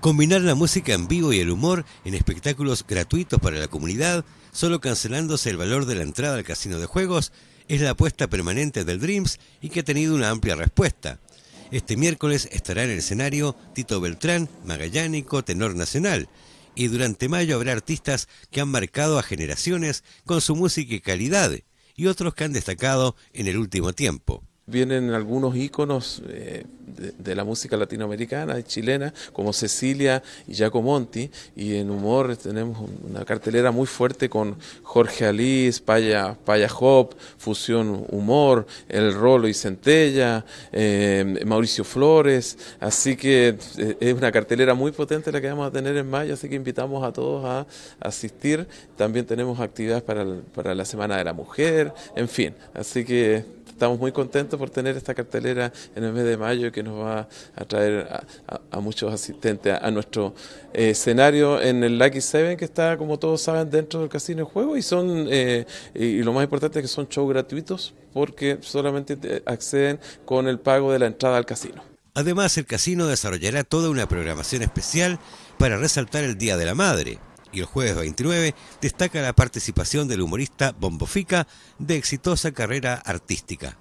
Combinar la música en vivo y el humor en espectáculos gratuitos para la comunidad, solo cancelándose el valor de la entrada al casino de juegos, es la apuesta permanente del Dreams y que ha tenido una amplia respuesta. Este miércoles estará en el escenario Tito Beltrán, magallánico, tenor nacional, y durante mayo habrá artistas que han marcado a generaciones con su música y calidad, y otros que han destacado en el último tiempo. Vienen algunos íconos eh, de, la música latinoamericana y chilena, como Cecilia y Giacomonti, y en humor tenemos una cartelera muy fuerte con Jorge Alice, Paya, Paya Hop, Fusión Humor, El Rolo y Centella, eh, Mauricio Flores, así que eh, es una cartelera muy potente la que vamos a tener en mayo, así que invitamos a todos a, asistir, también tenemos actividades para, para la Semana de la Mujer, en fin, así que estamos muy contentos por tener esta cartelera en el mes de mayo que nos va a traer a, muchos asistentes a, nuestro eh, escenario en el Lucky Seven que está, como todos saben, dentro del casino de juego y son, eh, y lo más importante es que son shows gratuitos porque solamente acceden con el pago de la entrada al casino. Además, el casino desarrollará toda una programación especial para resaltar el Día de la Madre y el jueves 29 destaca la participación del humorista Bombofica de exitosa carrera artística.